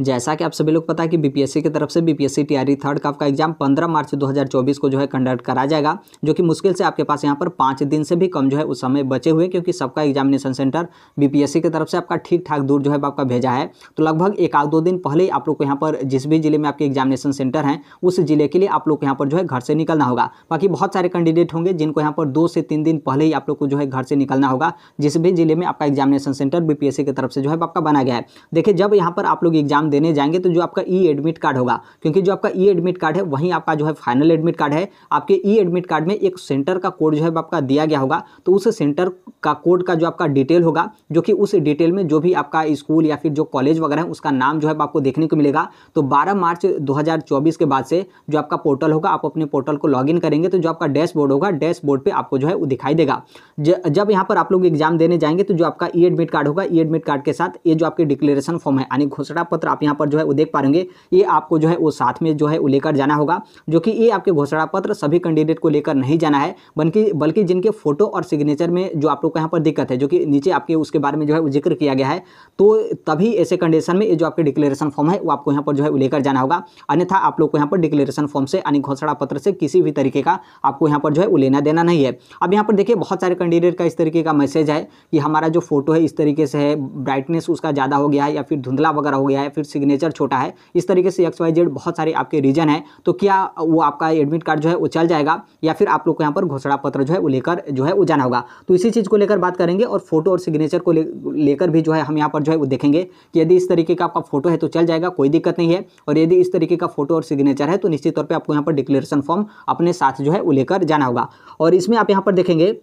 जैसा कि आप सभी लोग पता है कि बीपीएससी की तरफ से बीपीएससी टीआरई थर्ड का आपका एग्जाम 15 मार्च 2024 को जो है कंडक्ट करा जाएगा जो कि मुश्किल से आपके पास यहाँ पर पाँच दिन से भी कम जो है उस समय बचे हुए क्योंकि सबका एग्जामिनेशन सेंटर बीपीएससी की तरफ से आपका ठीक ठाक दूर जो है आपका भेजा है तो लगभग एक आध दो दिन पहले ही आप लोग को यहाँ पर जिस भी जिले में आपके एग्जामिनेशन सेंटर हैं उस जिले के लिए आप लोग को यहाँ पर जो है घर से निकलना होगा बाकी बहुत सारे कैंडिडेट होंगे जिनको यहाँ पर दो से तीन दिन पहले ही आप लोग को जो है घर से निकलना होगा जिस भी जिले में आपका एग्जामिनेशन सेंटर बीपीएससी की तरफ से जो है आपका बना गया है देखिए जब यहाँ पर आप लोग एग्जाम एग्जाम देने जाएंगे तो जो आपका ई एडमिट कार्ड होगा क्योंकि जो आपका ई एडमिट कार्ड है वहीं आपका जो है फाइनल एडमिट कार्ड है आपके ई एडमिट कार्ड में एक सेंटर का कोड जो है आपका दिया गया होगा तो उस सेंटर का कोड का जो आपका डिटेल होगा जो कि उस डिटेल में जो भी आपका स्कूल या फिर जो कॉलेज वगैरह है उसका नाम जो है आपको देखने को मिलेगा तो बारह मार्च दो के बाद से जो आपका पोर्टल होगा आप अपने पोर्टल को लॉग करेंगे तो जो आपका डैशबोर्ड होगा डैशबोर्ड पे आपको जो है वो दिखाई देगा जब यहाँ पर आप लोग एग्जाम देने जाएंगे तो जो आपका ई एडमिट कार्ड होगा ई एडमिट कार्ड के साथ ये जो आपके डिक्लेरेशन फॉर्म है यानी घोषणा पत्र आप यहाँ पर जो है वो देख पा रहेंगे ये आपको जो है वो साथ में जो है वो लेकर जाना होगा जो कि ये आपके घोषणा पत्र सभी कैंडिडेट को लेकर नहीं जाना है बल्कि बल्कि जिनके फोटो और सिग्नेचर में जो आप लोग को यहाँ पर दिक्कत है जो कि नीचे आपके उसके बारे में जो है वो जिक्र किया गया है तो तभी ऐसे कंडीशन में ये जो आपके डिक्लेरेशन फॉर्म है वो आपको यहाँ पर जो है वो लेकर जाना होगा अन्यथा आप लोग को यहाँ पर डिक्लेरेशन फॉर्म से यानी घोषणा पत्र से किसी भी तरीके का आपको यहाँ पर जो है वो लेना देना नहीं है अब यहाँ पर देखिए बहुत सारे कैंडिडेट का इस तरीके का मैसेज है कि हमारा जो फोटो है इस तरीके से है ब्राइटनेस उसका ज़्यादा हो गया है या फिर धुंधला वगैरह हो गया है फिर फिर सिग्नेचर छोटा है इस तरीके से एक्स वाई जेड बहुत सारे आपके रीजन है तो क्या वो आपका एडमिट कार्ड जो है वो चल जाएगा या फिर आप लोग को यहाँ पर घोषणा पत्र जो है वो लेकर जो है वो जाना होगा तो इसी चीज़ को लेकर बात करेंगे और फोटो और सिग्नेचर को लेकर भी जो है हम यहाँ पर जो है वो देखेंगे कि यदि इस तरीके का आपका फोटो है तो चल जाएगा कोई दिक्कत नहीं है और यदि इस तरीके का फोटो और सिग्नेचर है तो निश्चित तौर पर आपको यहाँ पर डिक्लेरेशन फॉर्म अपने साथ जो है वो लेकर जाना होगा और इसमें आप यहाँ पर देखेंगे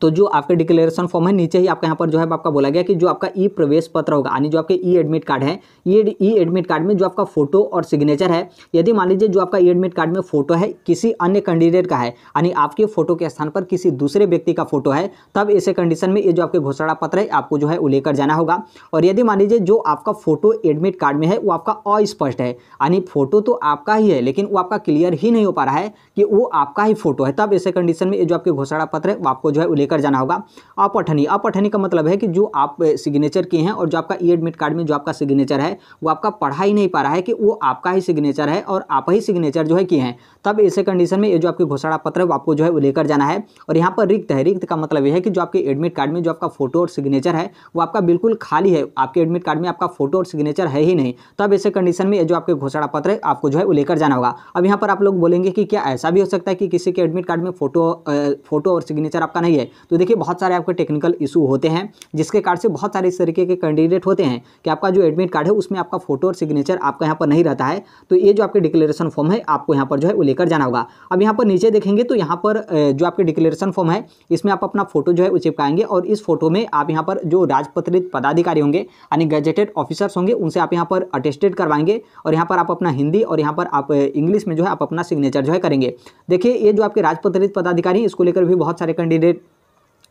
तो जो आपके डिक्लेरेशन फॉर्म है नीचे ही आपका यहाँ पर जो है आपका बोला गया कि जो आपका ई प्रवेश पत्र होगा यानी जो आपके ई एडमिट कार्ड है ये ई एडमिट कार्ड में जो आपका फोटो और सिग्नेचर है यदि मान लीजिए जो आपका ई एडमिट कार्ड में फोटो है किसी अन्य कैंडिडेट का है यानी आपके फोटो के स्थान पर किसी दूसरे व्यक्ति का फोटो है तब ऐसे कंडीशन में ये जो आपके घोषणा पत्र है आपको जो है वो लेकर जाना होगा और यदि मान लीजिए जो आपका फोटो एडमिट कार्ड में है वो आपका अस्पष्ट है यानी फोटो तो आपका ही है लेकिन वो आपका क्लियर ही नहीं हो पा रहा है कि वो आपका ही फोटो है तब ऐसे कंडीशन में ये जो आपके घोषणा पत्र है वो आपको जो है लेकर जाना होगा अपठनी अपठनी का मतलब है कि जो आप सिग्नेचर किए हैं और जो आपका ई एडमिट कार्ड में जो आपका सिग्नेचर है वो आपका पढ़ा ही नहीं पा रहा है कि वो आपका ही सिग्नेचर है और आप ही सिग्नेचर जो है किए हैं तब ऐसे कंडीशन में ये जो आपकी घोषणा पत्र है आपको जो है वो लेकर जाना है और यहाँ पर रिक्त है रिक्त का मतलब यह है कि जो आपके एडमिट कार्ड में जो आपका फोटो और सिग्नेचर है वो आपका बिल्कुल खाली है आपके एडमिट कार्ड में आपका फोटो और सिग्नेचर है ही नहीं तब ऐसे कंडीशन में जो आपके घोषणा पत्र है आपको जो है वो लेकर जाना होगा अब यहाँ पर आप लोग बोलेंगे कि क्या ऐसा भी हो सकता है कि किसी के एडमिट कार्ड में फोटो फोटो और सिग्नेचर आपका नहीं है है तो देखिए बहुत सारे आपके टेक्निकल इशू होते हैं जिसके कारण से बहुत सारे इस तरीके के कैंडिडेट होते हैं कि आपका जो एडमिट कार्ड है उसमें आपका फोटो और सिग्नेचर आपका यहाँ पर नहीं रहता है तो ये जो आपके डिक्लेरेशन फॉर्म है आपको यहाँ पर जो है वो लेकर जाना होगा अब यहाँ पर नीचे देखेंगे तो यहाँ पर जो आपके डिक्लेरेशन फॉर्म है इसमें आप अपना फोटो जो है वो चिपकाएंगे और इस फोटो में आप यहाँ पर जो राजपत्रित पदाधिकारी होंगे यानी गजेटेड ऑफिसर्स होंगे उनसे आप यहाँ पर अटेस्टेड करवाएंगे और यहाँ पर आप अपना हिंदी और यहाँ पर आप इंग्लिश में जो है आप अपना सिग्नेचर जो है करेंगे देखिए ये जो आपके राजपत्रित पदाधिकारी इसको लेकर भी बहुत सारे कैंडिडेट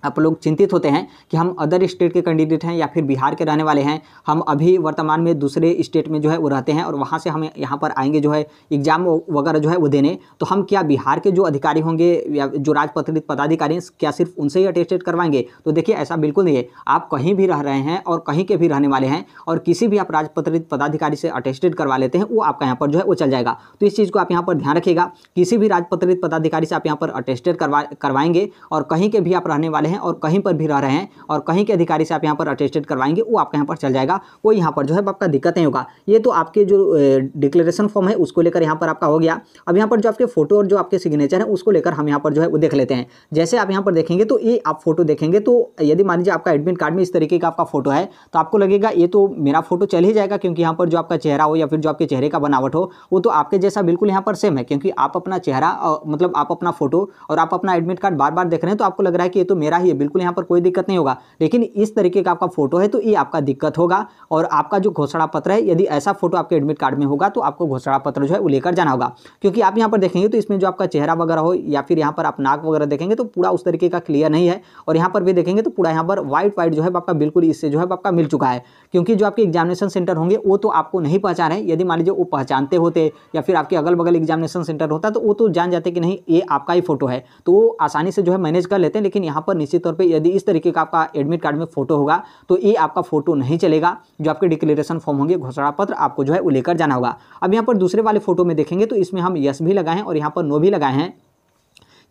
आप लोग चिंतित होते हैं कि हम अदर स्टेट के कैंडिडेट हैं या फिर बिहार के रहने वाले हैं हम अभी वर्तमान में दूसरे स्टेट में जो है वो रहते हैं और वहाँ से हम यहाँ पर आएंगे जो है एग्ज़ाम वगैरह जो है वो देने तो हम क्या बिहार के जो अधिकारी होंगे या जो राजपत्रित पदाधिकारी हैं क्या सिर्फ उनसे ही अटेस्टेड करवाएंगे तो देखिए ऐसा बिल्कुल नहीं है आप कहीं भी रह रहे हैं और कहीं के भी रहने वाले हैं और किसी भी आप राजपत्रित पदाधिकारी से अटेस्टेड करवा लेते हैं वो आपका यहाँ पर जो है वो चल जाएगा तो इस चीज़ को आप यहाँ पर ध्यान रखिएगा किसी भी राजपत्रित पदाधिकारी से आप यहाँ पर अटेस्टेड करवा करवाएंगे और कहीं के भी आप रहने वाले हैं और कहीं पर भी रह रहे हैं और कहीं के अधिकारी से आप यहाँ पर अटेस्टेड करवाएंगे वो आपका यहाँ पर चल जाएगा वो यहाँ पर जो है आपका दिक्कत नहीं होगा ये तो आपके जो डिक्लेरेशन फॉर्म है उसको लेकर यहाँ पर आपका हो गया अब यहाँ पर जो आपके फोटो और जो आपके सिग्नेचर है उसको लेकर हम यहाँ पर जो है वो देख लेते हैं जैसे आप यहाँ पर देखेंगे तो ये आप फोटो देखेंगे तो यदि मान लीजिए आपका एडमिट कार्ड में इस तरीके का आपका फोटो है तो आपको लगेगा ये तो मेरा फोटो चल ही जाएगा क्योंकि यहाँ पर जो आपका चेहरा हो या फिर जो आपके चेहरे का बनावट हो वो तो आपके जैसा बिल्कुल यहाँ पर सेम है क्योंकि आप अपना चेहरा मतलब आप अपना फोटो और आप अपना एडमिट कार्ड बार बार देख रहे हैं तो आपको लग रहा है कि ये तो मेरा चाहिए बिल्कुल यहाँ पर कोई दिक्कत नहीं होगा लेकिन इस तरीके का आपका फोटो है तो ये आपका दिक्कत होगा और आपका जो घोषणा पत्र है यदि ऐसा फोटो आपके एडमिट कार्ड में होगा तो आपको घोषणा पत्र जो है वो लेकर जाना होगा क्योंकि आप यहाँ पर देखेंगे तो इसमें जो आपका चेहरा वगैरह हो या फिर यहाँ पर आप नाक वगैरह देखेंगे तो पूरा उस तरीके का क्लियर नहीं है और यहाँ पर भी देखेंगे तो पूरा यहाँ पर व्हाइट व्हाइट जो है आपका बिल्कुल इससे जो है आपका मिल चुका है क्योंकि जो आपके एग्जामिनेशन सेंटर होंगे वो तो आपको नहीं पहचान है यदि मान लीजिए वो पहचानते होते या फिर आपके अगल बगल एग्जामिनेशन सेंटर होता तो वो तो जान जाते कि नहीं ये आपका ही फोटो है तो वो आसानी से जो है मैनेज कर लेते हैं लेकिन यहाँ पर निश्चित तौर पर यदि इस तरीके का आपका एडमिट कार्ड में फोटो होगा तो ये आपका फोटो नहीं चलेगा जो आपके डिक्लेरेशन फॉर्म होंगे घोषणा पत्र आपको जो है वो लेकर जाना होगा अब यहाँ पर दूसरे वाले फोटो में देखेंगे तो इसमें हम यस भी लगाए हैं और यहाँ पर नो भी लगाए हैं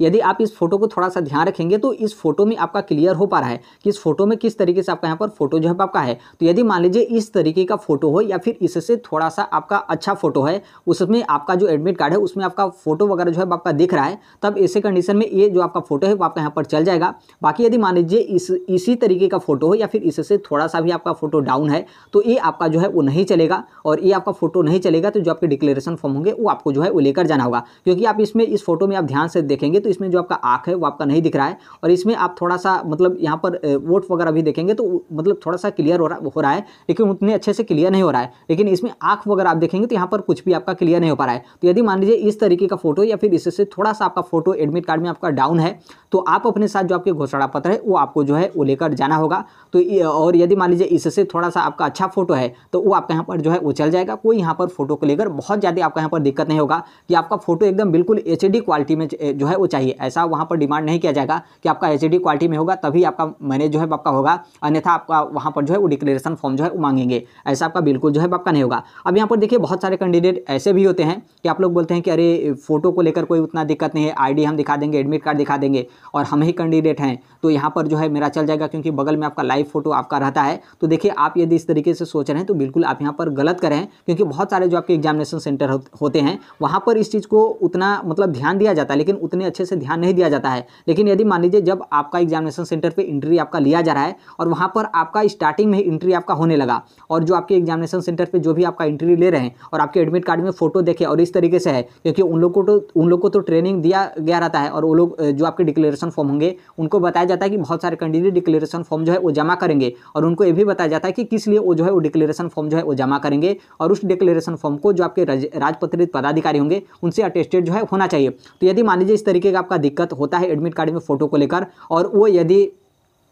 यदि आप इस फोटो को थोड़ा सा ध्यान रखेंगे तो इस फोटो में आपका क्लियर हो पा रहा है कि इस फोटो में किस तरीके से आपका यहाँ पर फोटो जो है आपका है तो यदि मान लीजिए इस तरीके का फोटो हो या फिर इससे थोड़ा सा आपका अच्छा फोटो है उसमें आपका जो एडमिट कार्ड है उसमें आपका फोटो वगैरह जो है आपका दिख रहा है तब ऐसे कंडीशन में ये जो आपका फोटो है वो आपका यहाँ पर चल जाएगा बाकी यदि मान लीजिए इस इसी तरीके का फोटो हो या फिर इससे थोड़ा सा भी आपका फोटो डाउन है तो ये आपका जो है वो नहीं चलेगा और ये आपका फोटो नहीं चलेगा तो जो आपके डिक्लेरेशन फॉर्म होंगे वो आपको जो है वो लेकर जाना होगा क्योंकि आप इसमें इस फोटो में आप ध्यान से देखेंगे तो इसमें जो आपका आँख है वो आपका नहीं दिख रहा है और इसमें आप थोड़ा सा मतलब यहाँ पर वोट वगैरह भी देखेंगे तो मतलब थोड़ा सा क्लियर हो रहा हो रहा है लेकिन उतने अच्छे से क्लियर नहीं हो रहा है लेकिन इसमें आँख वगैरह आप देखेंगे तो यहाँ पर कुछ भी आपका क्लियर नहीं हो पा रहा है तो यदि मान लीजिए इस तरीके का फोटो या फिर इससे थोड़ा सा आपका फोटो एडमिट कार्ड में आपका डाउन है तो आप अपने साथ जो आपके घोषणा पत्र है वो आपको जो है वो लेकर जाना होगा तो और यदि मान लीजिए इससे थोड़ा सा आपका अच्छा फोटो है तो वो आपका यहाँ पर जो है वो चल जाएगा कोई यहाँ पर फोटो को लेकर बहुत ज़्यादा आपका यहाँ पर दिक्कत नहीं होगा कि आपका फोटो एकदम बिल्कुल एच क्वालिटी में जो है वो चाहिए चाहिए ऐसा वहाँ पर डिमांड नहीं किया जाएगा कि आपका एच क्वालिटी में होगा तभी आपका मैनेज जो है आपका होगा अन्यथा आपका वहाँ पर जो है वो डिक्लेरेशन फॉर्म जो है मांगेंगे ऐसा आपका बिल्कुल जो है आपका नहीं होगा अब यहाँ पर देखिए बहुत सारे कैंडिडेट ऐसे भी होते हैं कि आप लोग बोलते हैं कि अरे फोटो को लेकर कोई उतना दिक्कत नहीं है आईडी हम दिखा देंगे एडमिट कार्ड दिखा देंगे और हम ही कैंडिडेट हैं तो यहाँ पर जो है मेरा चल जाएगा क्योंकि बगल में आपका लाइव फोटो आपका रहता है तो देखिए आप यदि इस तरीके से सोच रहे हैं तो बिल्कुल आप यहाँ पर गलत करें क्योंकि बहुत सारे जो आपके एग्जामिनेशन सेंटर होते हैं वहाँ पर इस चीज़ को उतना मतलब ध्यान दिया जाता है लेकिन उतने अच्छे अच्छे से ध्यान नहीं दिया जाता है लेकिन यदि मान लीजिए जब आपका एग्जामिनेशन सेंटर पर इंट्री आपका लिया जा रहा है और वहाँ पर आपका स्टार्टिंग में ही इंट्री आपका होने लगा और जो आपके एग्जामिनेशन सेंटर पर जो भी आपका इंट्री ले रहे हैं और आपके एडमिट कार्ड में फोटो देखे और इस तरीके से है क्योंकि उन लोग को तो उन लोग को तो ट्रेनिंग दिया गया रहता है और वो लोग जो आपके डिक्लेरेशन फॉर्म होंगे उनको बताया जाता है कि बहुत सारे कैंडिडेट डिक्लेरेशन फॉर्म जो है वो जमा करेंगे और उनको ये भी बताया जाता है कि किस लिए वो जो है वो डिक्लेरेशन फॉर्म जो है वो जमा करेंगे और उस डिक्लेरेशन फॉर्म को जो आपके राजपत्रित पदाधिकारी होंगे उनसे अटेस्टेड जो है होना चाहिए तो यदि मान लीजिए इस तरीके एक आपका दिक्कत होता है एडमिट कार्ड में फोटो को लेकर और वो यदि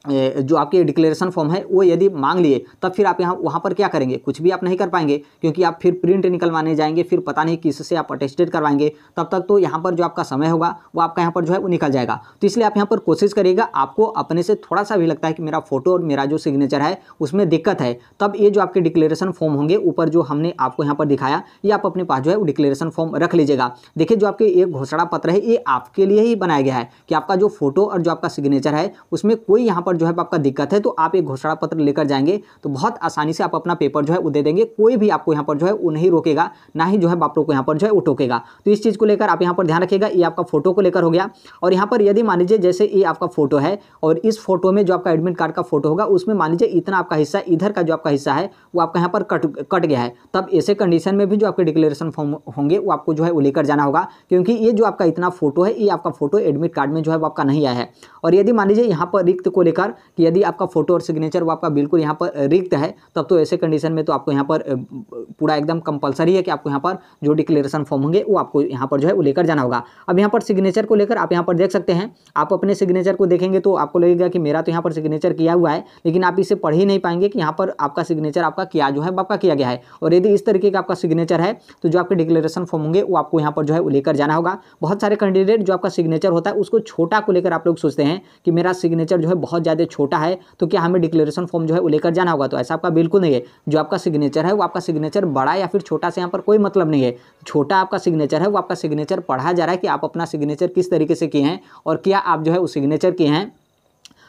जो आपके डिक्लेरेशन फॉर्म है वो यदि मांग लिए तब फिर आप यहाँ वहाँ पर क्या करेंगे कुछ भी आप नहीं कर पाएंगे क्योंकि आप फिर प्रिंट निकलवाने जाएंगे फिर पता नहीं किससे आप अटेस्टेड करवाएंगे तब तक तो यहाँ पर जो आपका समय होगा वो आपका यहाँ पर जो है वो निकल जाएगा तो इसलिए आप यहाँ पर कोशिश करिएगा आपको अपने से थोड़ा सा भी लगता है कि मेरा फोटो और मेरा जो सिग्नेचर है उसमें दिक्कत है तब ये जो आपके डिक्लेरेशन फॉर्म होंगे ऊपर जो हमने आपको यहाँ पर दिखाया ये आप अपने पास जो है वो डिक्लेरेशन फॉर्म रख लीजिएगा देखिए जो आपके ये घोषणा पत्र है ये आपके लिए ही बनाया गया है कि आपका जो फोटो और जो आपका सिग्नेचर है उसमें कोई यहाँ पर पर जो है आपका दिक्कत है तो आप एक घोषणा पत्र लेकर जाएंगे तो बहुत आसानी से आप अपना पेपर जो है वो दे देंगे कोई भी आपको यहाँ पर जो है वो नहीं रोकेगा ना ही जो है आप लोग को यहाँ पर जो है वो टोकेगा तो इस चीज़ को लेकर आप यहाँ पर ध्यान रखिएगा ये आपका फोटो को लेकर हो गया और यहाँ पर यदि मान लीजिए जैसे ये आपका फोटो है और इस फोटो में जो आपका एडमिट कार्ड का फोटो होगा उसमें मान लीजिए इतना आपका हिस्सा इधर का जो आपका हिस्सा है वो आपका यहाँ पर कट कट गया है तब ऐसे कंडीशन में भी जो आपके डिक्लेरेशन फॉर्म होंगे वो आपको जो है वो लेकर जाना होगा क्योंकि ये जो आपका इतना फोटो है ये आपका फोटो एडमिट कार्ड में जो है वो आपका नहीं आया है और यदि मान लीजिए यहाँ पर रिक्त को लेकर प्रकार कि यदि आपका फोटो और सिग्नेचर वो आपका बिल्कुल यहाँ पर रिक्त है तब तो ऐसे कंडीशन में तो आपको यहाँ पर पूरा एकदम कंपलसरी है कि आपको यहाँ पर जो डिक्लेरेशन फॉर्म होंगे वो आपको यहाँ पर जो है वो लेकर जाना होगा अब यहाँ पर सिग्नेचर को लेकर आप यहाँ पर देख सकते हैं आप अपने सिग्नेचर को देखेंगे तो आपको लगेगा कि मेरा तो यहाँ पर सिग्नेचर किया हुआ है लेकिन आप इसे पढ़ ही नहीं पाएंगे कि यहाँ पर आपका सिग्नेचर आपका किया जो है आपका किया गया है और यदि इस तरीके का आपका सिग्नेचर है तो जो आपके डिक्लेरेशन फॉर्म होंगे वो आपको यहाँ पर जो है वो लेकर जाना होगा बहुत सारे कैंडिडेट जो आपका सिग्नेचर होता है उसको छोटा को लेकर आप लोग सोचते हैं कि मेरा सिग्नेचर जो है बहुत ज़्यादा छोटा है तो क्या हमें डिक्लेरेशन फॉर्म जो है वो लेकर जाना होगा तो ऐसा आपका बिल्कुल नहीं है जो आपका सिग्नेचर है वो आपका सिग्नेचर बड़ा या फिर छोटा से यहाँ पर कोई मतलब नहीं है छोटा आपका सिग्नेचर है वो आपका सिग्नेचर पढ़ा जा रहा है कि आप अपना सिग्नेचर किस तरीके से किए हैं और क्या आप जो है वो सिग्नेचर किए हैं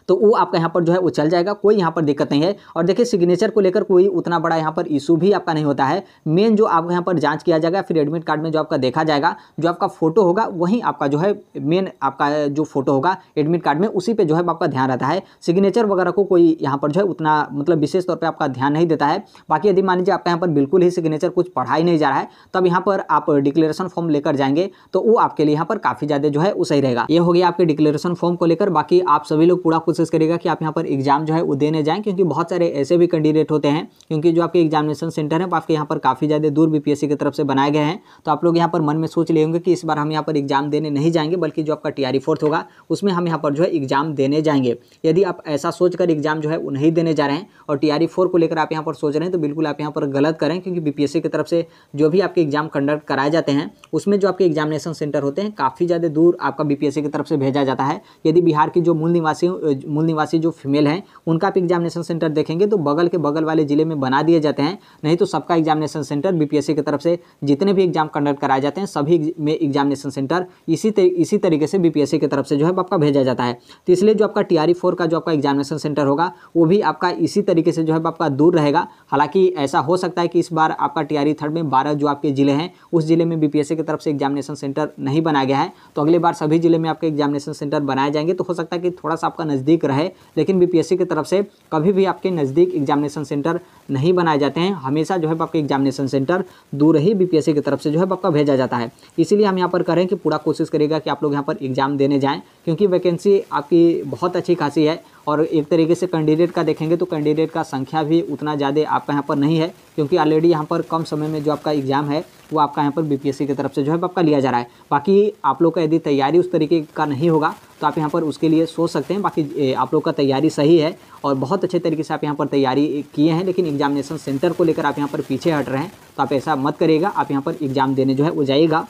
तो वो आपका यहाँ पर जो है वो चल जाएगा कोई यहाँ पर दिक्कत नहीं है और देखिए सिग्नेचर को लेकर कोई उतना बड़ा यहाँ पर इशू भी आपका नहीं होता है मेन जो आपको यहाँ पर जाँच किया जाएगा फिर एडमिट कार्ड में जो आपका देखा जाएगा जो आपका फोटो होगा वहीं आपका जो है मेन आपका जो फोटो होगा एडमिट कार्ड में उसी पर जो है आपका ध्यान रहता है सिग्नेचर वगैरह को कोई यहाँ पर जो है उतना मतलब विशेष तौर पर आपका ध्यान नहीं देता है बाकी यदि मान लीजिए आपका यहाँ पर बिल्कुल ही सिग्नेचर कुछ पढ़ा ही नहीं जा रहा है तब यहाँ पर आप डिक्लेरेशन फॉर्म लेकर जाएंगे तो वो आपके लिए यहाँ पर काफ़ी ज़्यादा जो है वो सही रहेगा ये हो गया आपके डिक्लेरेशन फॉर्म को लेकर बाकी आप सभी लोग पूरा कोशिश करिएगा कि आप यहाँ पर एग्जाम जो है वो देने जाएँ क्योंकि बहुत सारे ऐसे भी कैंडिडेट होते हैं क्योंकि जो आपके एग्जामिनेशन सेंटर हैं वो आपके यहाँ पर काफ़ी ज़्यादा दूर बी की तरफ से बनाए गए हैं तो आप लोग यहाँ पर मन में सोच लेंगे होंगे कि इस बार हम यहाँ पर एग्जाम देने नहीं जाएंगे बल्कि जो आपका टी फोर्थ होगा उसमें हम यहाँ पर जो है एग्जाम देने जाएंगे यदि आप ऐसा सोचकर एग्जाम जो है वो नहीं देने जा रहे हैं और टी आर फोर को लेकर आप यहाँ पर सोच रहे हैं तो बिल्कुल आप यहाँ पर गलत करें क्योंकि बी की तरफ से जो भी आपके एग्जाम कंडक्ट कराए जाते हैं उसमें जो आपके एग्जामिनेशन सेंटर होते हैं काफ़ी ज़्यादा दूर आपका बी की तरफ से भेजा जाता है यदि बिहार की जो मूल निवासी मूल निवासी जो फीमेल हैं उनका आप एग्जामिनेशन सेंटर देखेंगे तो बगल के बगल वाले जिले में बना दिए जाते हैं नहीं तो सबका एग्जामिनेशन सेंटर बीपीएससी की तरफ से जितने भी एग्जाम कंडक्ट कराए जाते हैं सभी में एग्जामिनेशन सेंटर इसी इसी तरीके से बीपीएससी की तरफ से जो है आपका भेजा जाता है तो इसलिए जो आपका टी आर e का जो आपका एग्जामिनेशन सेंटर होगा वो भी आपका इसी तरीके से जो है आपका दूर रहेगा हालांकि ऐसा हो सकता है कि इस बार आपका टी आर थर्ड में बारह जो आपके जिले हैं उस जिले में बीपीएससी की तरफ से एग्जामिनेशन सेंटर नहीं बनाया गया है तो अगले बार सभी जिले में आपके एग्जामिनेशन सेंटर बनाए जाएंगे तो हो सकता है कि थोड़ा सा आपका नज़दीक नज़दीक रहे लेकिन बीपीएससी की तरफ से कभी भी आपके नज़दीक एग्जामिनेशन सेंटर नहीं बनाए जाते हैं हमेशा जो है आपके एग्जामिनेशन सेंटर दूर ही बीपीएससी की तरफ से जो है आपका भेजा जाता है इसीलिए हम यहाँ पर करें कि पूरा कोशिश करेगा कि आप लोग यहाँ पर एग्ज़ाम देने जाएँ क्योंकि वैकेंसी आपकी बहुत अच्छी खासी है और एक तरीके से कैंडिडेट का देखेंगे तो कैंडिडेट का संख्या भी उतना ज़्यादा आपका यहाँ पर नहीं है क्योंकि ऑलरेडी यहाँ पर कम समय में जो आपका एग्ज़ाम है वो आपका यहाँ पर बीपीएससी की तरफ से जो है आपका लिया जा रहा है बाकी आप लोग का यदि तैयारी उस तरीके का नहीं होगा तो आप यहाँ पर उसके लिए सोच सकते हैं बाकी आप लोग का तैयारी सही है और बहुत अच्छे तरीके से आप यहाँ पर तैयारी किए हैं लेकिन एग्जामिनेशन सेंटर को लेकर आप यहाँ पर पीछे हट रहे हैं तो आप ऐसा मत करिएगा आप यहाँ पर एग्ज़ाम देने जो है वो जाइएगा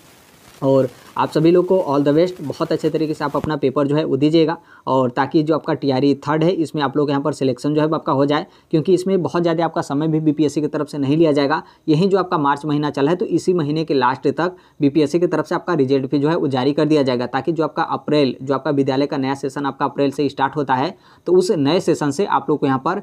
और आप सभी लोग को ऑल द बेस्ट बहुत अच्छे तरीके से आप अपना पेपर जो है वो दीजिएगा और ताकि जो आपका टीआरई थर्ड e है इसमें आप लोग यहाँ पर सिलेक्शन जो है आपका हो जाए क्योंकि इसमें बहुत ज़्यादा आपका समय भी बीपीएससी की तरफ से नहीं लिया जाएगा यही जो आपका मार्च महीना चला है तो इसी महीने के लास्ट तक बी की तरफ से आपका रिजल्ट भी जो है वो जारी कर दिया जाएगा ताकि जो आपका अप्रैल जो आपका विद्यालय का नया सेशन आपका अप्रैल से स्टार्ट होता है तो उस नए सेशन से आप लोग को यहाँ पर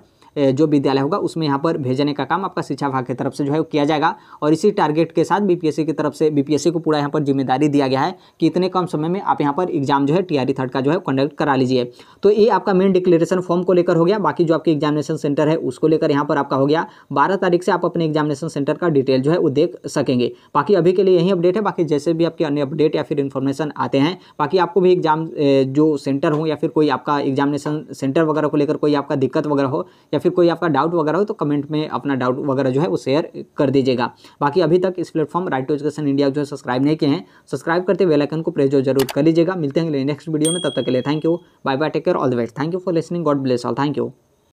जो विद्यालय होगा उसमें यहाँ पर भेजने का काम आपका शिक्षा विभाग की तरफ से जो है किया जाएगा और इसी टारगेट के साथ बीपीएससी की तरफ से बीपीएससी को पूरा यहाँ पर जिम्मेदारी दिया गया है कि इतने कम समय में आप यहाँ पर एग्जाम जो है टीआरई थर्ड e का जो है कंडक्ट करा लीजिए तो ये आपका मेन डिक्लेरेशन फॉर्म को लेकर हो गया बाकी जो आपके एग्जामिनेशन सेंटर है उसको लेकर यहाँ पर आपका हो गया बारह तारीख से आप अपने एग्जामिनेशन सेंटर का डिटेल जो है वो देख सकेंगे बाकी अभी के लिए यही अपडेट है बाकी जैसे भी आपके अन्य अपडेट या फिर इन्फॉर्मेशन आते हैं बाकी आपको भी एग्जाम जो सेंटर हो या फिर कोई आपका एग्जामिनेशन सेंटर वगैरह को लेकर कोई आपका दिक्कत वगैरह हो या फिर फिर कोई आपका डाउट वगैरह हो तो कमेंट में अपना डाउट वगैरह जो है वो शेयर कर दीजिएगा बाकी अभी तक इस platform right to education India जो है सब्सक्राइब नहीं किए हैं सब्सक्राइब करते हुए वेलाइकन को प्रेस जो जरूर कर लीजिएगा मिलते हैं नेक्स्ट वीडियो में तब तक के लिए thank you bye bye take care all the best thank you for listening God bless all thank you